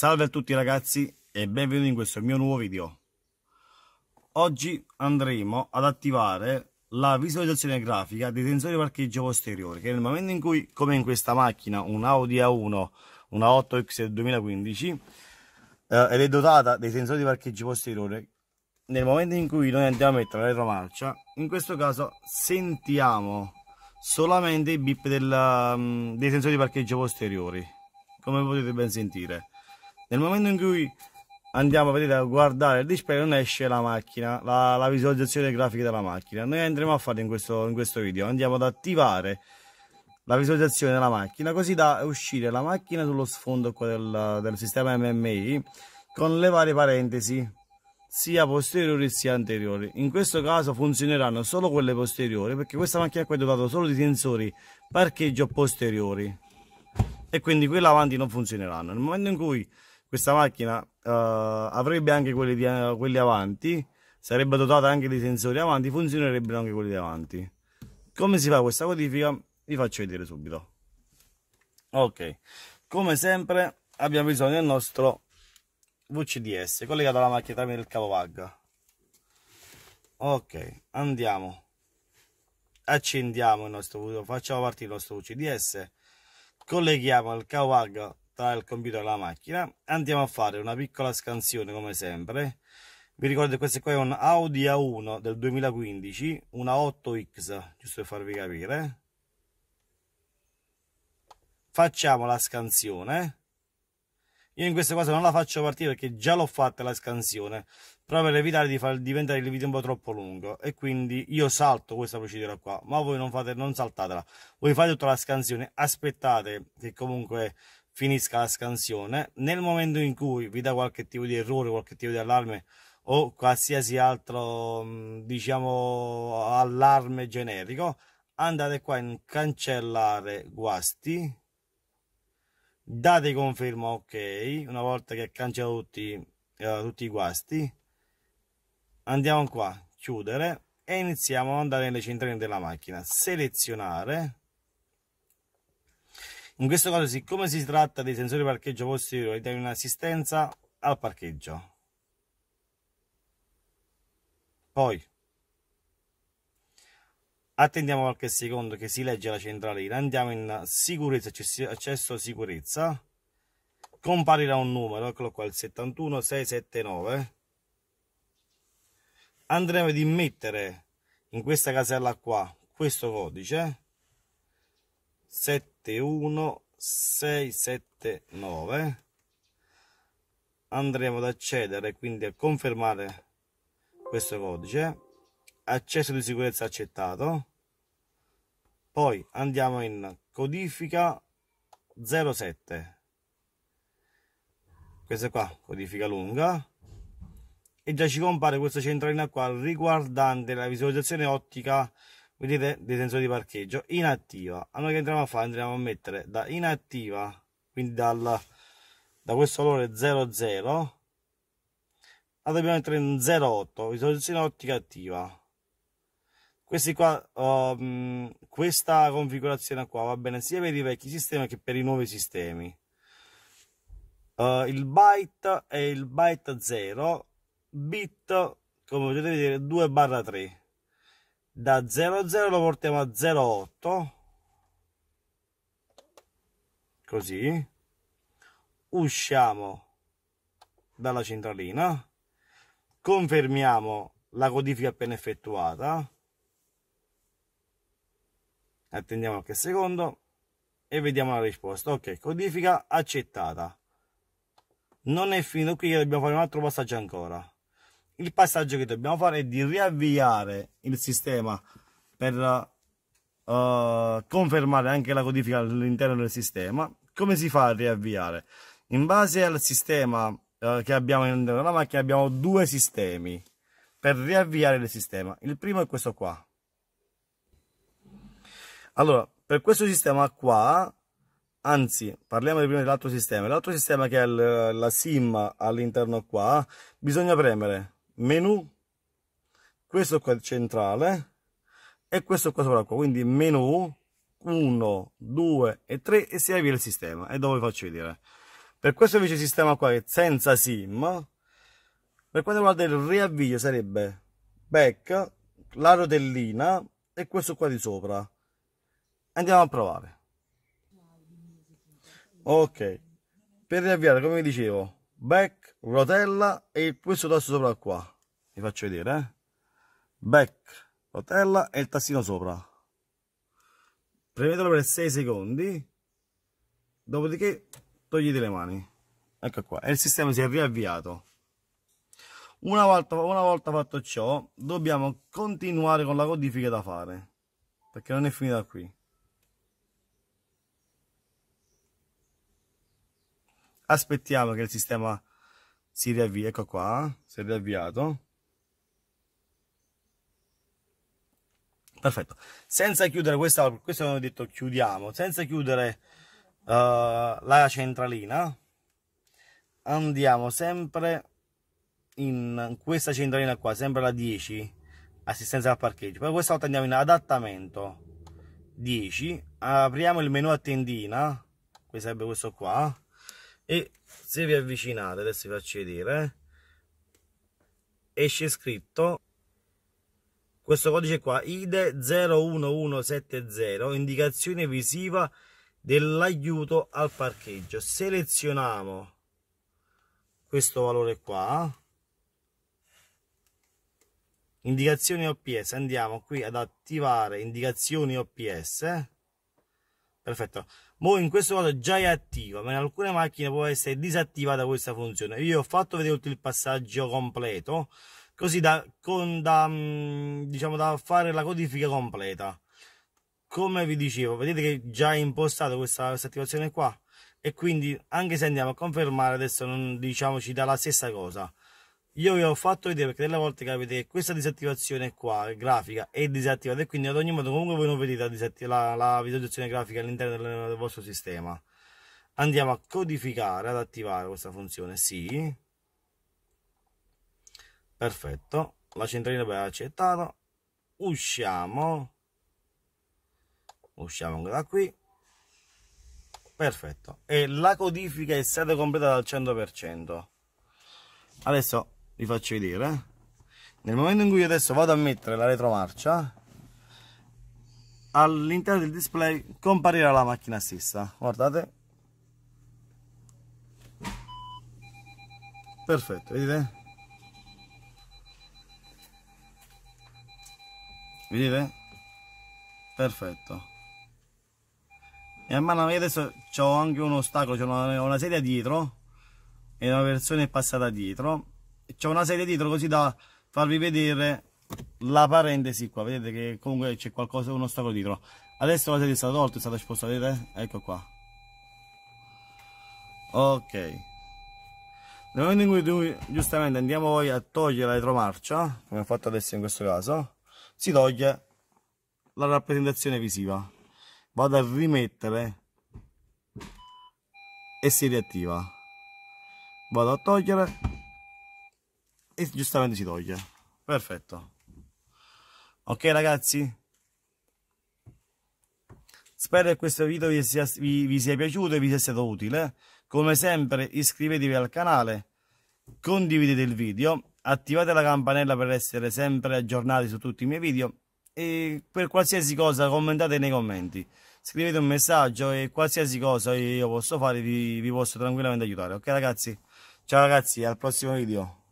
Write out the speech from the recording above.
Salve a tutti ragazzi e benvenuti in questo mio nuovo video. Oggi andremo ad attivare la visualizzazione grafica dei sensori parcheggio posteriore che nel momento in cui, come in questa macchina, un Audi A1, una 8X del 2015, eh, ed è dotata dei sensori di parcheggio posteriore, nel momento in cui noi andiamo a mettere la retromarcia, in questo caso sentiamo solamente i bip mm, dei sensori di parcheggio posteriori, come potete ben sentire nel momento in cui andiamo vedete, a guardare il display non esce la macchina, la, la visualizzazione grafica della macchina. Noi andremo a fare in questo, in questo video, andiamo ad attivare la visualizzazione della macchina così da uscire la macchina sullo sfondo del, del sistema MMI con le varie parentesi sia posteriori sia anteriori. In questo caso funzioneranno solo quelle posteriori perché questa macchina qua è dotata solo di sensori parcheggio posteriori e quindi quella avanti non funzioneranno. Nel momento in cui questa macchina uh, avrebbe anche quelli, di, quelli avanti, sarebbe dotata anche di sensori avanti, funzionerebbero anche quelli davanti. Come si fa questa codifica? Vi faccio vedere subito. Ok, come sempre abbiamo bisogno del nostro VCDS collegato alla macchina tramite il capovagga. Ok, andiamo. Accendiamo il nostro, facciamo partire il nostro VCDS, colleghiamo il capovagga porta il computer alla macchina andiamo a fare una piccola scansione come sempre vi ricordo che questo qua è un Audi A1 del 2015 una 8X giusto per farvi capire facciamo la scansione io in questo caso non la faccio partire perché già l'ho fatta la scansione proprio per evitare di far diventare il video un po' troppo lungo e quindi io salto questa procedura qua ma voi non, fate, non saltatela voi fate tutta la scansione aspettate che comunque finisca la scansione. Nel momento in cui vi dà qualche tipo di errore, qualche tipo di allarme o qualsiasi altro, mm, diciamo, allarme generico, andate qua in cancellare guasti, date conferma ok, una volta che cancella tutti, eh, tutti i guasti, andiamo qua, chiudere e iniziamo ad andare nelle centrine della macchina, selezionare in questo caso, siccome si tratta dei sensori parcheggio posteriori, dai un'assistenza al parcheggio. Poi attendiamo qualche secondo che si legge la centralina, andiamo in sicurezza, accesso sicurezza, comparirà un numero, eccolo qua, il 71679. Andremo ad immettere in questa casella qua questo codice 7 71 679 andremo ad accedere quindi a confermare questo codice accesso di sicurezza accettato poi andiamo in codifica 07 questa qua codifica lunga e già ci compare questa centralina qua riguardante la visualizzazione ottica vedete detenzore di parcheggio inattiva allora che andremo a fare andremo a mettere da inattiva quindi dal, da questo valore 00 la dobbiamo mettere in 08 visualizzazione ottica attiva questi qua um, questa configurazione qua va bene sia per i vecchi sistemi che per i nuovi sistemi uh, il byte è il byte 0 bit come potete vedere 2 barra 3 da 00 lo portiamo a 0,8 così usciamo dalla centralina confermiamo la codifica appena effettuata attendiamo qualche secondo e vediamo la risposta ok codifica accettata non è finito qui dobbiamo fare un altro passaggio ancora il passaggio che dobbiamo fare è di riavviare il sistema per uh, confermare anche la codifica all'interno del sistema. Come si fa a riavviare? In base al sistema uh, che abbiamo all'interno della macchina abbiamo due sistemi per riavviare il sistema. Il primo è questo qua. Allora, per questo sistema qua, anzi, parliamo prima dell'altro sistema. L'altro sistema che è la SIM all'interno qua, bisogna premere menu, questo qua è il centrale e questo qua sopra qua, quindi menu 1, 2 e 3 e si avvia il sistema e dove vi faccio vedere. Per questo invece sistema qua è senza sim, per quanto riguarda il riavvio sarebbe back, la rotellina e questo qua di sopra. Andiamo a provare. Ok, per riavviare come vi dicevo back, rotella e questo tasto sopra qua. Vi faccio vedere, eh? Back, rotella e il tassino sopra. Premetelo per 6 secondi, dopodiché togliete le mani. Ecco qua, e il sistema si è riavviato. Una volta, una volta fatto ciò, dobbiamo continuare con la codifica da fare, perché non è finita qui. aspettiamo che il sistema si riavvia, ecco qua, si è riavviato. Perfetto, senza chiudere questa, questo non ho detto chiudiamo, senza chiudere uh, la centralina, andiamo sempre in questa centralina qua, sempre la 10, assistenza al parcheggio. Poi questa volta andiamo in adattamento 10, apriamo il menu a tendina, questo sarebbe questo qua, e se vi avvicinate adesso vi faccio vedere eh, esce scritto questo codice qua IDE 01170 indicazione visiva dell'aiuto al parcheggio selezioniamo questo valore qua indicazioni OPS andiamo qui ad attivare indicazioni OPS perfetto Mo in questo modo già è attiva, ma in alcune macchine può essere disattivata questa funzione. Io ho fatto vedere tutto il passaggio completo, così da, con, da, mm, diciamo, da fare la codifica completa. Come vi dicevo, vedete che già è impostata questa, questa attivazione qua e quindi anche se andiamo a confermare adesso non diciamo ci dà la stessa cosa io vi ho fatto vedere perché delle volte capite che questa disattivazione qua grafica è disattivata e quindi ad ogni modo comunque voi non vedete la, la, la visualizzazione grafica all'interno del, del, vostro sistema andiamo a codificare ad attivare questa funzione sì perfetto la centralina abbiamo accettato usciamo usciamo anche da qui perfetto e la codifica è stata completata al 100% adesso vi faccio vedere eh. nel momento in cui io adesso vado a mettere la retromarcia all'interno del display comparirà la macchina stessa guardate perfetto vedete vedete perfetto e a mano adesso ho anche un ostacolo c'è una, una sedia dietro e una versione passata dietro c'è una serie dietro così da farvi vedere la parentesi qua vedete che comunque c'è qualcosa un ostacolo dietro adesso la serie è stata tolta è stata spostata vedete ecco qua ok nel momento in cui tu, giustamente andiamo poi a togliere la retromarcia come ho fatto adesso in questo caso si toglie la rappresentazione visiva vado a rimettere e si riattiva vado a togliere e giustamente si toglie. Perfetto. Ok ragazzi? Spero che questo video vi sia, vi, vi sia piaciuto e vi sia stato utile. Come sempre iscrivetevi al canale, condividete il video, attivate la campanella per essere sempre aggiornati su tutti i miei video e per qualsiasi cosa commentate nei commenti. Scrivete un messaggio e qualsiasi cosa io posso fare vi, vi posso tranquillamente aiutare. Ok ragazzi? Ciao ragazzi, al prossimo video.